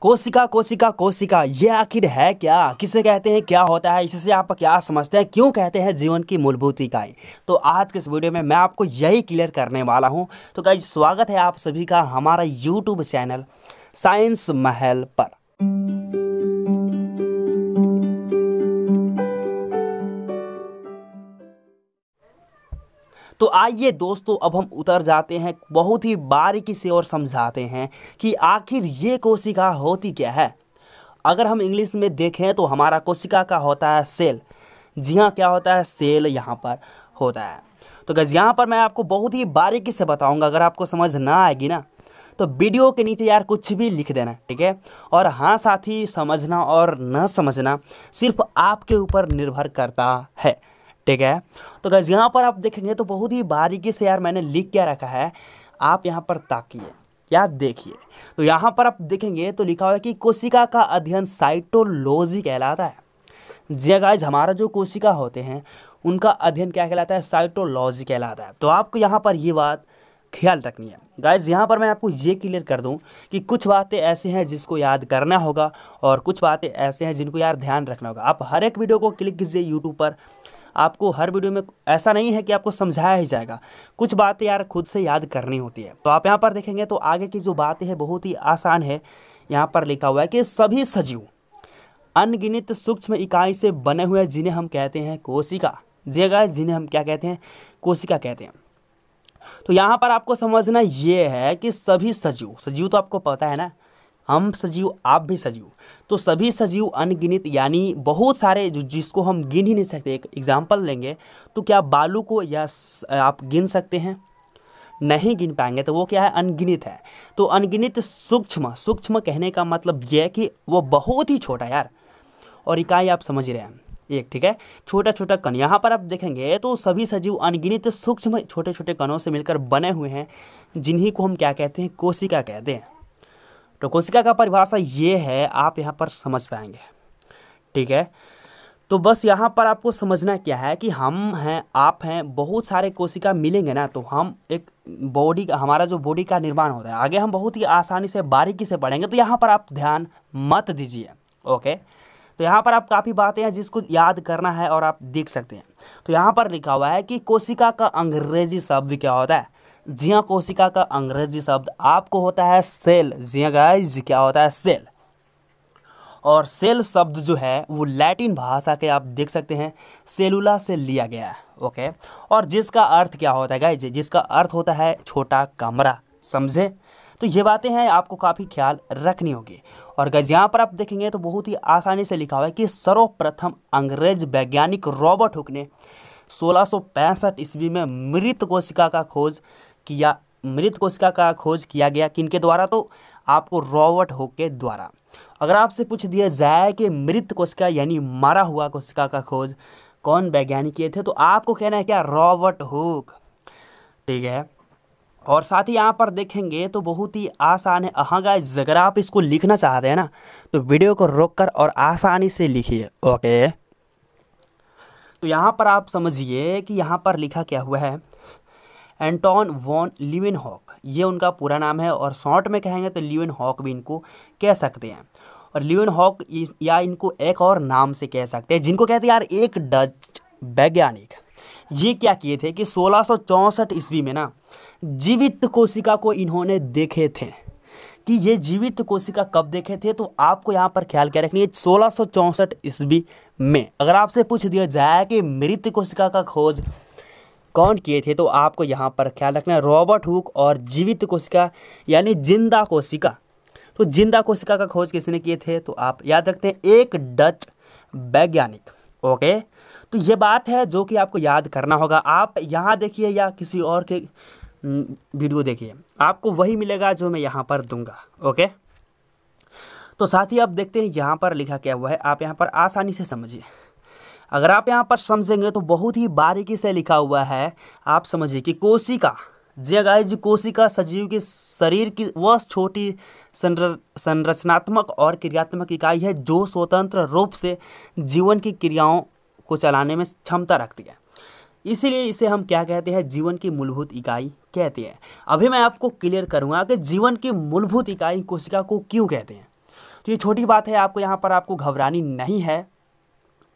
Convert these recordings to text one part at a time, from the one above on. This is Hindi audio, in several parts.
कोशिका कोशिका कोशिका ये आखिर है क्या किसे कहते हैं क्या होता है इससे आप क्या समझते हैं क्यों कहते हैं जीवन की मूलभूत इकाई तो आज के इस वीडियो में मैं आपको यही क्लियर करने वाला हूं तो गाइज स्वागत है आप सभी का हमारा यूट्यूब चैनल साइंस महल पर तो आइए दोस्तों अब हम उतर जाते हैं बहुत ही बारीकी से और समझाते हैं कि आखिर ये कोशिका होती क्या है अगर हम इंग्लिश में देखें तो हमारा कोशिका का होता है सेल जी हाँ क्या होता है सेल यहाँ पर होता है तो गज यहाँ पर मैं आपको बहुत ही बारीकी से बताऊँगा अगर आपको समझ ना आएगी ना तो वीडियो के नीचे यार कुछ भी लिख देना ठीक है और हाँ साथी समझना और न समझना सिर्फ आपके ऊपर निर्भर करता है ठीक है तो गैस यहाँ पर आप देखेंगे तो बहुत ही बारीकी से यार मैंने लिख क्या रखा है आप यहाँ पर ताकिए या देखिए तो यहाँ पर आप देखेंगे तो लिखा हुआ है कि कोशिका का अध्ययन साइटोलॉजी कहलाता है जी गाइज हाँ हमारा जो कोशिका होते हैं उनका अध्ययन क्या कहलाता है साइटोलॉजी कहलाता है तो आपको यहाँ पर ये बात ख्याल रखनी है गाइज यहाँ पर मैं आपको ये क्लियर कर दूँ कि कुछ बातें ऐसी हैं जिसको याद करना होगा और कुछ बातें ऐसे हैं जिनको यार ध्यान रखना होगा आप हर एक वीडियो को क्लिक कीजिए यूट्यूब पर आपको हर वीडियो में ऐसा नहीं है कि आपको समझाया ही जाएगा कुछ बातें यार खुद से याद करनी होती है तो आप यहाँ पर देखेंगे तो आगे की जो बातें हैं बहुत ही आसान है यहाँ पर लिखा हुआ है कि सभी सजीव अनगिनित सूक्ष्म इकाई से बने हुए जिन्हें हम कहते हैं कोशिका जी हाँ जिन्हें हम क्या कहते हैं कोशिका कहते हैं तो यहाँ पर आपको समझना ये है कि सभी सजीव सजीव तो आपको पता है ना हम सजीव आप भी सजीव तो सभी सजीव अनगिनित यानी बहुत सारे जो जिसको हम गिन ही नहीं सकते एक एग्जाम्पल लेंगे तो क्या बालू को या आप गिन सकते हैं नहीं गिन पाएंगे तो वो क्या है अनगिनित है तो अनगिनित सूक्ष्म सूक्ष्म कहने का मतलब यह है कि वो बहुत ही छोटा यार और इकाई आप समझ रहे हैं एक ठीक है छोटा छोटा कण यहाँ पर आप देखेंगे तो सभी सजीव अनगिनित सूक्ष्म छोटे छोटे कणों से मिलकर बने हुए हैं जिन्हीं को हम क्या कहते हैं कोशिका कहते हैं तो कोशिका का परिभाषा ये है आप यहाँ पर समझ पाएंगे ठीक है तो बस यहाँ पर आपको समझना क्या है कि हम हैं आप हैं बहुत सारे कोशिका मिलेंगे ना तो हम एक बॉडी का हमारा जो बॉडी का निर्माण होता है आगे हम बहुत ही आसानी से बारीकी से पढ़ेंगे तो यहाँ पर आप ध्यान मत दीजिए ओके तो यहाँ पर आप काफ़ी बातें हैं जिसको याद करना है और आप देख सकते हैं तो यहाँ पर लिखा हुआ है कि कोशिका का अंग्रेजी शब्द क्या होता है जिया कोशिका का अंग्रेजी शब्द आपको होता है सेल जिया गाइज क्या होता है सेल और सेल शब्द जो है वो लैटिन भाषा के आप देख सकते हैं सेलुला से लिया गया है ओके और जिसका अर्थ क्या होता है गाइज जिसका अर्थ होता है छोटा कमरा समझे तो ये बातें हैं आपको काफ़ी ख्याल रखनी होगी और गज यहाँ पर आप देखेंगे तो बहुत ही आसानी से लिखा हुआ है कि सर्वप्रथम अंग्रेज वैज्ञानिक रॉबर्ट हुक ने सोलह ईस्वी में मृत कोशिका का खोज किया मृत कोशिका का खोज किया गया किनके द्वारा तो आपको रॉबर्ट हो के द्वारा अगर आपसे पूछ दिया जाए कि मृत कोशिका यानी मारा हुआ कोशिका का खोज कौन वैज्ञानिक किए थे तो आपको कहना है क्या रॉबर्ट हुक ठीक है और साथ ही यहाँ पर देखेंगे तो बहुत ही आसान है हाँ गाइज अगर आप इसको लिखना चाहते हैं ना तो वीडियो को रोककर और आसानी से लिखिए ओके तो यहाँ पर आप समझिए कि यहाँ पर लिखा क्या हुआ है एंटोन वॉन लिविन हॉक ये उनका पूरा नाम है और शॉर्ट में कहेंगे तो लिविन हॉक भी इनको कह सकते हैं और लिविन हॉक या इनको एक और नाम से कह सकते हैं जिनको कहते हैं यार एक डच वैज्ञानिक ये क्या किए थे कि सोलह ईस्वी में ना जीवित कोशिका को इन्होंने देखे थे कि ये जीवित कोशिका कब देखे थे तो आपको यहाँ पर ख्याल क्या रखनी है सोलह ईस्वी में अगर आपसे पूछ दिया जाए कि मृत कोशिका का खोज कौन किए थे तो आपको यहाँ पर ख्याल रखना है रॉबर्ट हुक और जीवित कोशिका यानी जिंदा कोशिका तो जिंदा कोशिका का खोज किसने किए थे तो आप याद रखते हैं एक डच वैज्ञानिक ओके तो ये बात है जो कि आपको याद करना होगा आप यहाँ देखिए या किसी और के वीडियो देखिए आपको वही मिलेगा जो मैं यहाँ पर दूंगा ओके तो साथ ही आप देखते हैं यहाँ पर लिखा क्या हुआ है आप यहाँ पर आसानी से समझिए अगर आप यहाँ पर समझेंगे तो बहुत ही बारीकी से लिखा हुआ है आप समझिए कि कोशिका जी जी कोशिका सजीव के शरीर की वह छोटी संरचनात्मक और क्रियात्मक इकाई है जो स्वतंत्र रूप से जीवन की क्रियाओं को चलाने में क्षमता रखती है इसीलिए इसे हम क्या कहते हैं जीवन की मूलभूत इकाई कहते हैं अभी मैं आपको क्लियर करूंगा कि जीवन की मूलभूत इकाई कोशिका को क्यों कहते हैं तो ये छोटी बात है आपको यहाँ पर आपको घबरानी नहीं है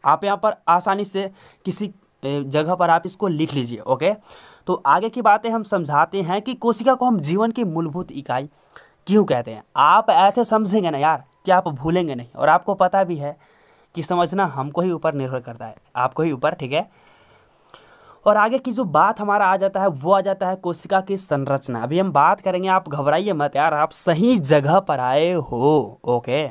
आप यहाँ पर आसानी से किसी जगह पर आप इसको लिख लीजिए ओके तो आगे की बातें हम समझाते हैं कि कोशिका को हम जीवन की मूलभूत इकाई क्यों कहते हैं आप ऐसे समझेंगे ना यार कि आप भूलेंगे नहीं और आपको पता भी है कि समझना हमको ही ऊपर निर्भर करता है आपको ही ऊपर ठीक है और आगे की जो बात हमारा आ जाता है वो आ जाता है कोशिका की संरचना अभी हम बात करेंगे आप घबराइए मत यार आप सही जगह पर आए हो ओके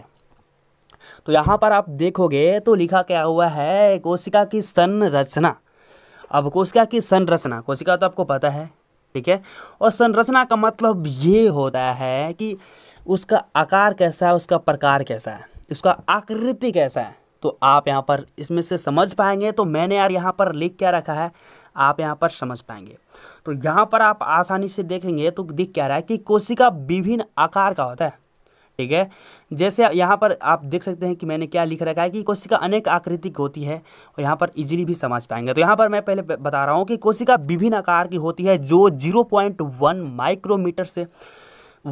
तो यहाँ पर आप देखोगे तो लिखा क्या हुआ है कोशिका की संरचना अब कोशिका की संरचना कोशिका तो आपको पता है ठीक है और संरचना का मतलब ये होता है कि उसका आकार कैसा है उसका प्रकार कैसा है उसका आकृति कैसा है तो आप यहाँ पर इसमें से समझ पाएंगे तो मैंने यार यहाँ पर लिख क्या रखा है आप यहाँ पर समझ पाएंगे तो यहाँ पर आप आसानी से देखेंगे तो दिख क्या रहा है कि कोशिका विभिन्न आकार का होता है ठीक है जैसे यहाँ पर आप देख सकते हैं कि मैंने क्या लिख रखा है कि कोशिका अनेक आकृतिक होती है और यहाँ पर इजीली भी समझ पाएंगे तो यहाँ पर मैं पहले बता रहा हूँ कि कोशिका विभिन्न आकार की होती है जो 0.1 माइक्रोमीटर से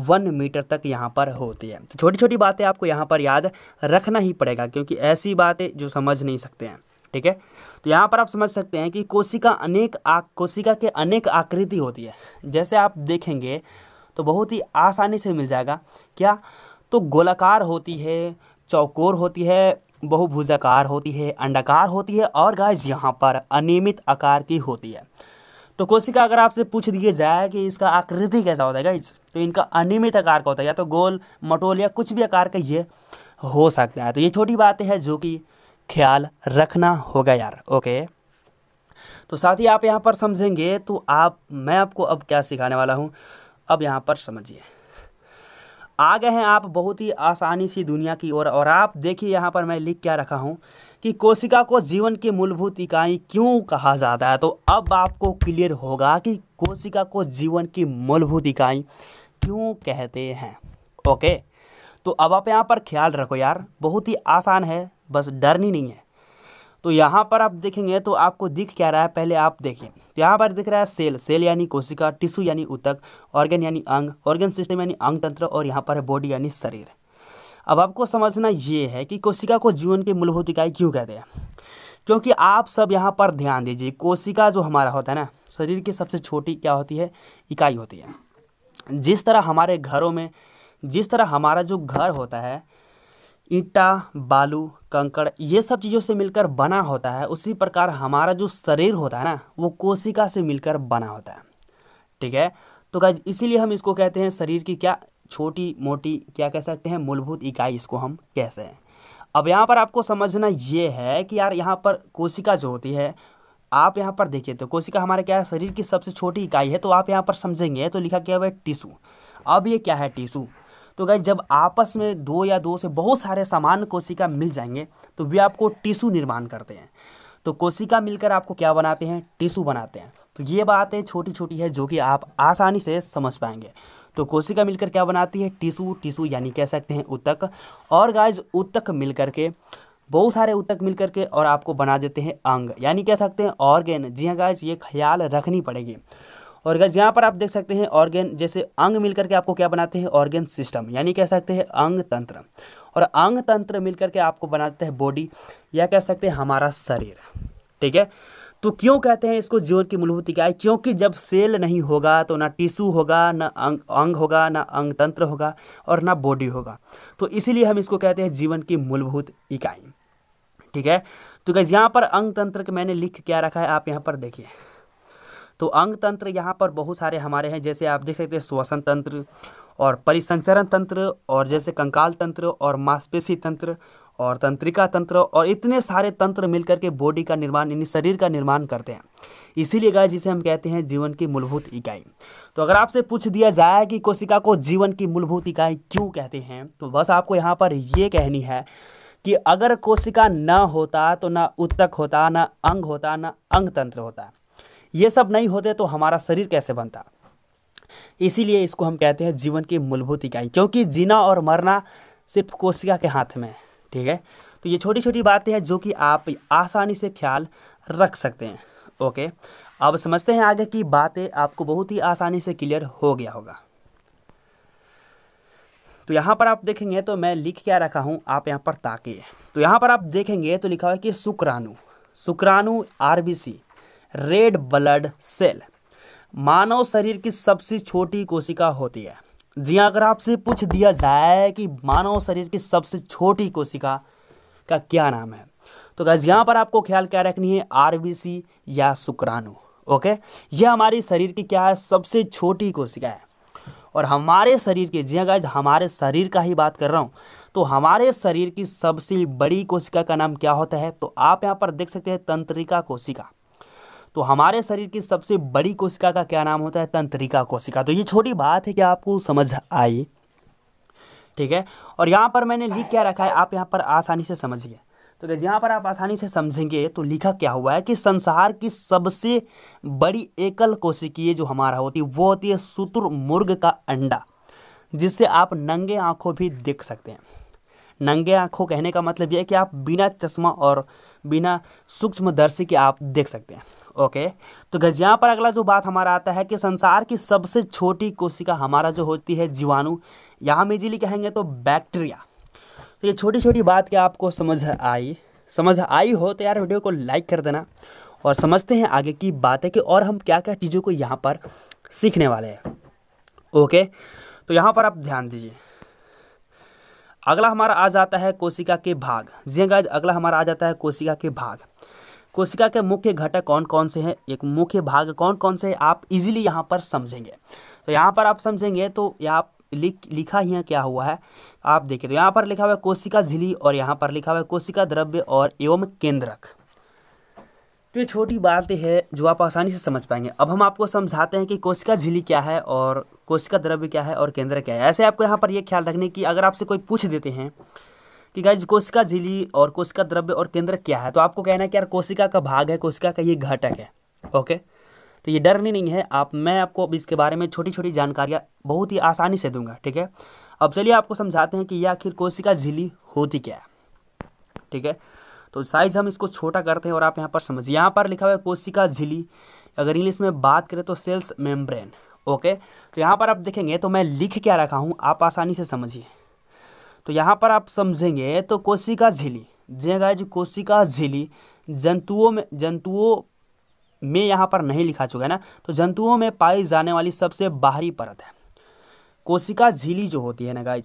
वन मीटर तक यहाँ पर होती है तो छोटी छोटी बातें आपको यहाँ पर याद रखना ही पड़ेगा क्योंकि ऐसी बातें जो समझ नहीं सकते हैं ठीक है तो यहाँ पर आप समझ सकते हैं कि कोशिका अनेक आ, कोशिका के अनेक आकृति होती है जैसे आप देखेंगे तो बहुत ही आसानी से मिल जाएगा क्या तो गोलाकार होती है चौकोर होती है बहुभुजाकार होती है अंडाकार होती है और गाइस यहाँ पर अनियमित आकार की होती है तो कोशिका अगर आपसे पूछ दिए जाए कि इसका आकृति कैसा होता है गाइज तो इनका अनियमित आकार का होता है या तो गोल मटोल या कुछ भी आकार का ये हो सकता है तो ये छोटी बातें हैं जो कि ख्याल रखना होगा यार ओके तो साथ ही आप यहाँ पर समझेंगे तो आप मैं आपको अब क्या सिखाने वाला हूँ अब यहाँ पर समझिए आ गए हैं आप बहुत ही आसानी सी दुनिया की ओर और, और आप देखिए यहाँ पर मैं लिख क्या रखा हूँ कि कोशिका को जीवन की मूलभूत इकाई क्यों कहा जाता है तो अब आपको क्लियर होगा कि कोशिका को जीवन की मूलभूत इकाई क्यों कहते हैं ओके तो अब आप यहाँ पर ख्याल रखो यार बहुत ही आसान है बस डरनी नहीं है तो यहाँ पर आप देखेंगे तो आपको दिख क्या रहा है पहले आप देखें तो यहाँ पर दिख रहा है सेल सेल यानी कोशिका टिश्यू यानी उतक ऑर्गन यानी अंग ऑर्गन सिस्टम यानी अंग तंत्र और यहाँ पर है बॉडी यानी शरीर अब आपको समझना ये है कि कोशिका को जीवन की मूलभूत इकाई क्यों कहते हैं क्योंकि आप सब यहाँ पर ध्यान दीजिए कोशिका जो हमारा होता है ना शरीर की सबसे छोटी क्या होती है इकाई होती है जिस तरह हमारे घरों में जिस तरह हमारा जो घर होता है ईटा बालू कंकड़ ये सब चीज़ों से मिलकर बना होता है उसी प्रकार हमारा जो शरीर होता है ना वो कोशिका से मिलकर बना होता है ठीक है तो गाइज इसीलिए हम इसको कहते हैं शरीर की क्या छोटी मोटी क्या कह सकते हैं मूलभूत इकाई इसको हम कैसे हैं अब यहाँ पर आपको समझना ये है कि यार यहाँ पर कोशिका जो होती है आप यहाँ पर देखिए तो कोशिका हमारे क्या है शरीर की सबसे छोटी इकाई है तो आप यहाँ पर समझेंगे तो लिखा क्या हुआ है टिशू अब ये क्या है टिशू तो गाइज जब आपस में दो या दो से बहुत सारे सामान्य कोशिका मिल जाएंगे तो वे आपको टिशू निर्माण करते हैं तो कोशिका मिलकर आपको क्या बनाते हैं टिशू बनाते हैं तो ये बातें छोटी छोटी है जो कि आप आसानी से समझ पाएंगे तो कोशिका मिलकर क्या बनाती है टिशू टिशू यानी कह सकते हैं उत्तक और गाइज उत्तक मिलकर के बहुत सारे उत्तक मिल के और आपको बना देते हैं अंग यानी कह सकते हैं ऑर्गेन जी हाँ गाइज ये ख्याल रखनी पड़ेगी और गैस यहाँ पर आप देख सकते हैं ऑर्गेन जैसे अंग मिलकर के आपको क्या बनाते हैं ऑर्गेन सिस्टम यानी कह सकते हैं अंग तंत्र और अंग तंत्र मिलकर के आपको बनाते हैं बॉडी या कह सकते हैं हमारा शरीर ठीक है तो क्यों कहते हैं इसको जीवन की मूलभूत इकाई क्योंकि जब सेल नहीं होगा तो ना टिश्यू होगा ना अंग अंग होगा ना अंग तंत्र होगा और ना बॉडी होगा तो इसीलिए हम इसको कहते हैं जीवन की मूलभूत इकाई ठीक है तो गैस यहाँ पर अंग तंत्र के मैंने लिख क्या रखा है आप यहाँ पर देखिए तो अंग तंत्र यहाँ पर बहुत सारे हमारे हैं जैसे आप देख सकते हैं श्वसन तंत्र और परिसंचरण तंत्र और जैसे कंकाल तंत्र और मांसपेशी तंत्र और तंत्रिका तंत्र और इतने सारे तंत्र मिलकर के बॉडी का निर्माण यानी शरीर का निर्माण करते हैं इसीलिए गाय जिसे हम कहते हैं जीवन की मूलभूत इकाई तो अगर आपसे पूछ दिया जाए कि कोशिका को जीवन की मूलभूत इकाई क्यों कहते हैं तो बस आपको यहाँ पर ये कहनी है कि अगर कोशिका न होता तो ना उत्तक होता ना अंग होता ना अंग तंत्र होता ये सब नहीं होते तो हमारा शरीर कैसे बनता इसीलिए इसको हम कहते हैं जीवन की मूलभूत इकाई क्योंकि जीना और मरना सिर्फ कोशिका के हाथ में है ठीक है तो ये छोटी छोटी बातें हैं जो कि आप आसानी से ख्याल रख सकते हैं ओके अब समझते हैं आगे की बातें आपको बहुत ही आसानी से क्लियर हो गया होगा तो यहाँ पर आप देखेंगे तो मैं लिख क्या रखा हूँ आप यहाँ पर ताके तो यहाँ पर आप देखेंगे तो लिखा हुआ है कि शुक्राणु शुक्राणु आरबीसी रेड ब्लड सेल मानव शरीर की सबसे छोटी कोशिका होती है जी हाँ अगर आपसे पूछ दिया जाए कि मानव शरीर की सबसे छोटी कोशिका का क्या नाम है तो गैस यहाँ पर आपको ख्याल क्या रखनी है आरबीसी या शुक्राणु ओके ये हमारी शरीर की क्या है सबसे छोटी कोशिका है और हमारे शरीर की जी गैज हाँ, हमारे शरीर का ही बात कर रहा हूँ तो हमारे शरीर की सबसे बड़ी कोशिका का नाम क्या होता है तो आप यहाँ पर देख सकते हैं तंत्रिका कोशिका तो हमारे शरीर की सबसे बड़ी कोशिका का क्या नाम होता है तंत्रिका कोशिका तो ये छोटी बात है कि आपको समझ आई ठीक है और यहाँ पर मैंने लिख क्या रखा है आप यहाँ पर आसानी से समझिए तो यहाँ पर आप आसानी से समझेंगे तो लिखा क्या हुआ है कि संसार की सबसे बड़ी एकल कोशिकीय जो हमारा होती है वो होती है मुर्ग का अंडा जिससे आप नंगे आँखों भी देख सकते हैं नंगे आँखों कहने का मतलब यह है कि आप बिना चश्मा और बिना सूक्ष्मदर्शी के आप देख सकते हैं ओके तो गज यहाँ पर अगला जो बात हमारा आता है कि संसार की सबसे छोटी कोशिका हमारा जो होती है जीवाणु यहाँ हम इजीली कहेंगे तो बैक्टीरिया तो ये छोटी छोटी बात क्या आपको समझ आई समझ आई हो तो यार वीडियो को लाइक कर देना और समझते हैं आगे की बातें कि और हम क्या क्या चीज़ों को यहाँ पर सीखने वाले हैं ओके तो यहाँ पर आप ध्यान दीजिए अगला हमारा आ जाता है कोशिका के भाग जी गज हाँ अगला हमारा आ जाता है कोशिका के भाग कोशिका के मुख्य घटक कौन कौन से हैं एक मुख्य भाग कौन कौन से हैं आप इजीली यहाँ पर समझेंगे तो यहाँ पर आप समझेंगे तो आप लिख लिखा यहाँ क्या हुआ है आप देखिए तो यहाँ पर लिखा हुआ है कोशिका झिली और यहाँ पर लिखा हुआ है कोशिका द्रव्य और एवं केंद्रक तो ये छोटी बात है जो आप आसानी से समझ पाएंगे अब हम आपको समझाते हैं कि कोशिका झिली क्या है और कोशिका द्रव्य क्या है और केंद्र क्या है ऐसे आपको यहाँ पर यह ख्याल रखने की अगर आपसे कोई पूछ देते हैं कि गाइज कोशिका झिली और कोशिका द्रव्य और केंद्र क्या है तो आपको कहना है कि यार कोशिका का भाग है कोशिका का ये घटक है ओके तो ये डरनी नहीं है आप मैं आपको अब इसके बारे में छोटी छोटी जानकारियाँ बहुत ही आसानी से दूंगा ठीक है अब चलिए आपको समझाते हैं कि यह आखिर कोशिका झिली होती क्या है ठीक है तो साइज हम इसको छोटा करते हैं और आप यहाँ पर समझिए यहाँ पर लिखा हुआ है कोशिका झिली अगर इंग्लिश में बात करें तो सेल्स मेम्ब्रेन ओके तो यहाँ पर आप देखेंगे तो मैं लिख क्या रखा हूँ आप आसानी से समझिए तो यहाँ पर आप समझेंगे तो कोशिका झिली जी हाँ गाइज कोशिका झिली जंतुओं में जंतुओं में यहाँ पर नहीं लिखा चुका है ना तो जंतुओं में पाई जाने वाली सबसे बाहरी परत है कोशिका झिली जो होती है ना गाइज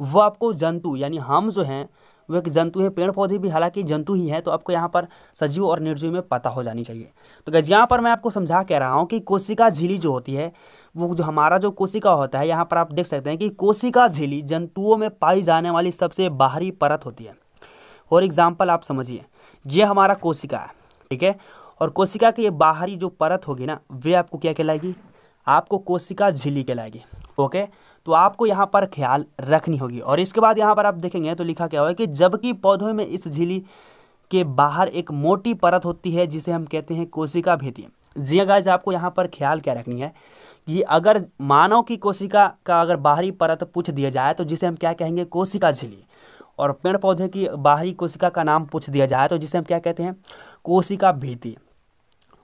वो आपको जंतु यानी हम जो हैं वो एक जंतु है पेड़ पौधे भी हालांकि जंतु ही है तो आपको यहाँ पर सजीव और निर्जीव में पता हो जानी चाहिए तो गज यहाँ पर मैं आपको समझा कह रहा हूँ कि कोशिका झिली जो होती है वो जो हमारा जो कोशिका होता है यहाँ पर आप देख सकते हैं कि कोशिका झिली जंतुओं में पाई जाने वाली सबसे बाहरी परत होती है और एग्जाम्पल आप समझिए ये हमारा कोशिका है ठीक है और कोशिका की ये बाहरी जो परत होगी ना वे आपको क्या कहलाएगी आपको कोशिका झिली कहलाएगी ओके तो आपको यहाँ पर ख्याल रखनी होगी और इसके बाद यहाँ पर आप देखेंगे तो लिखा क्या हुआ है कि जबकि पौधों में इस झिली के बाहर एक मोटी परत होती है जिसे हम कहते हैं कोशिका भेती जी गाइज हाँ, आपको यहाँ पर ख्याल क्या रखनी है कि अगर मानव की कोशिका का अगर बाहरी परत पूछ दिया जाए तो जिसे हम क्या कहेंगे कोशिका झिली और पेड़ पौधे की बाहरी कोशिका का नाम पूछ दिया जाए तो जिसे हम क्या कहते हैं कोशिका भीति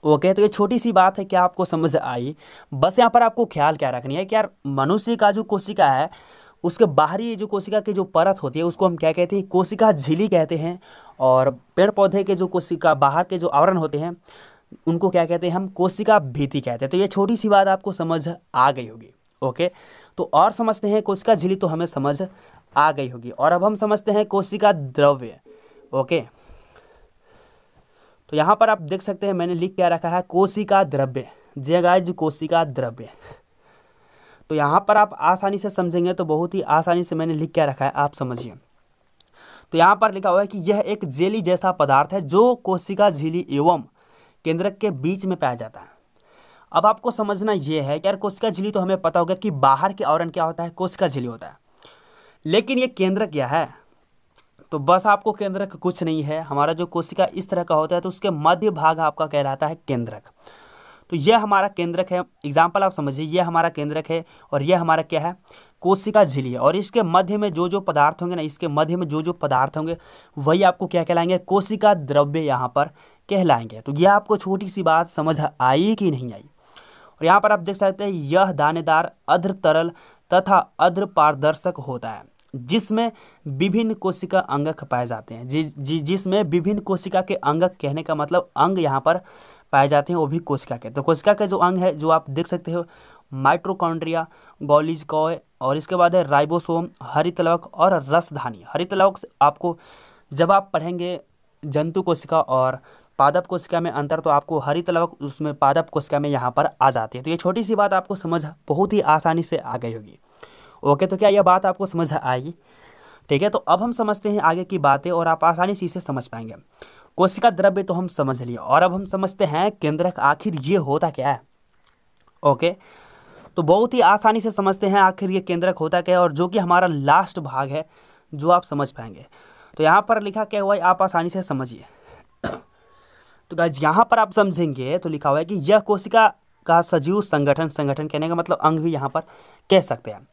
ओके तो ये छोटी सी बात है क्या आपको समझ आई बस यहाँ पर आपको ख्याल क्या रखनी है कि यार मनुष्य का जो कोशिका है उसके बाहरी जो कोशिका की जो परत होती है उसको हम क्या कहते हैं कोशिका झिली कहते हैं और पेड़ पौधे के जो कोशिका बाहर के जो आवरण होते हैं उनको क्या कहते हैं हम कोशिका भीति कहते हैं तो ये छोटी सी बात आपको समझ आ गई होगी ओके तो और समझते हैं कोशिका झिली तो हमें समझ आ गई होगी और अब हम समझते हैं कोशिका द्रव्य ओके तो यहाँ पर आप देख सकते हैं मैंने लिख क्या रखा है कोशिका द्रव्य गाय कोशिका द्रव्य तो यहाँ पर आप आसानी से समझेंगे तो बहुत ही आसानी से मैंने लिख क्या रखा है आप समझिए तो यहाँ पर लिखा हुआ है कि यह एक जेली जैसा पदार्थ है जो कोशिका झीली एवं केंद्रक के बीच में पाया जाता है अब आपको समझना यह है कि यार कोशिका झीली तो हमें पता होगा कि बाहर के आवरण क्या होता है कोशिका झीली होता है लेकिन ये केंद्रक क्या है तो बस आपको केंद्रक कुछ नहीं है हमारा जो कोशिका इस तरह का होता है तो उसके मध्य भाग आपका कहलाता है केंद्रक तो यह हमारा केंद्रक है एग्जाम्पल आप समझिए यह हमारा केंद्रक है और यह हमारा क्या है कोशिका है और इसके मध्य में जो जो पदार्थ होंगे ना इसके मध्य में जो जो पदार्थ होंगे वही आपको क्या कहलाएंगे कोशिका द्रव्य यहाँ पर कहलाएंगे तो यह आपको छोटी सी बात समझ आई कि नहीं आई और यहाँ पर आप देख सकते हैं यह दानेदार अध्र तरल तथा अध्र पारदर्शक होता है जिसमें विभिन्न कोशिका अंगक पाए जाते हैं जि, जि, जिसमें विभिन्न कोशिका के अंगक कहने का मतलब अंग यहाँ पर पाए जाते हैं वो भी कोशिका के तो कोशिका के जो अंग है जो आप देख सकते हो माइट्रोकॉन्ड्रिया गोलिज कॉय और इसके बाद है राइबोसोम हरितलवक और रसधानी हरितलवक आपको जब आप पढ़ेंगे जंतु कोशिका और पादप कोशिका में अंतर तो आपको हरित लवक उसमें पादप कोशिका में यहाँ पर आ जाती है तो ये छोटी सी बात आपको समझ बहुत ही आसानी से आ गई होगी ओके तो क्या यह बात आपको समझ आएगी ठीक है तो अब हम समझते हैं आगे की बातें और आप आसानी से इसे समझ पाएंगे कोशिका द्रव्य तो हम समझ लिए और अब हम समझते हैं केंद्रक आखिर ये होता क्या है ओके तो बहुत ही आसानी से समझते हैं आखिर ये केंद्रक होता क्या है और जो कि हमारा लास्ट भाग है जो आप समझ पाएंगे तो यहाँ पर लिखा क्या हुआ है आप आसानी से समझिए तो गाइज यहाँ पर आप समझेंगे तो लिखा हुआ है कि यह कोशिका का सजीव संगठन संगठन कहने का मतलब अंग भी यहाँ पर कह सकते हैं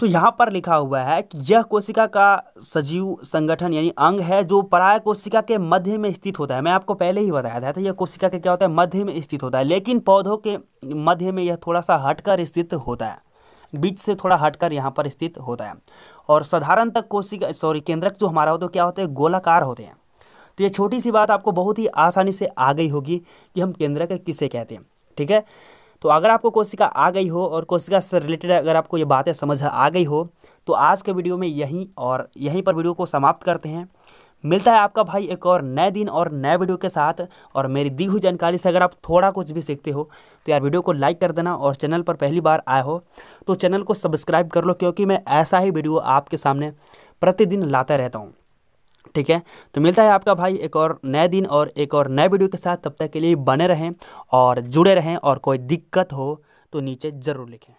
तो यहाँ पर लिखा हुआ है कि यह कोशिका का सजीव संगठन यानी अंग है जो पराय कोशिका के मध्य में स्थित होता है मैं आपको पहले ही बताया था तो यह कोशिका के क्या होता है मध्य में स्थित होता है लेकिन पौधों के मध्य में यह थोड़ा सा हटकर स्थित होता है बीच से थोड़ा हटकर यहाँ पर स्थित होता है और साधारण तक कोशिका सॉरी केंद्रक जो हमारा होता है क्या होते हैं गोलाकार होते हैं तो ये छोटी सी बात आपको बहुत ही आसानी से आ गई होगी कि हम केंद्रक के किसे कहते हैं ठीक है तो अगर आपको कोशिका आ गई हो और कोशिका से रिलेटेड अगर आपको ये बातें समझ आ गई हो तो आज के वीडियो में यहीं और यहीं पर वीडियो को समाप्त करते हैं मिलता है आपका भाई एक और नए दिन और नए वीडियो के साथ और मेरी दी हुई जानकारी से अगर आप थोड़ा कुछ भी सीखते हो तो यार वीडियो को लाइक कर देना और चैनल पर पहली बार आए हो तो चैनल को सब्सक्राइब कर लो क्योंकि मैं ऐसा ही वीडियो आपके सामने प्रतिदिन लाता रहता हूँ ठीक है तो मिलता है आपका भाई एक और नए दिन और एक और नए वीडियो के साथ तब तक के लिए बने रहें और जुड़े रहें और कोई दिक्कत हो तो नीचे ज़रूर लिखें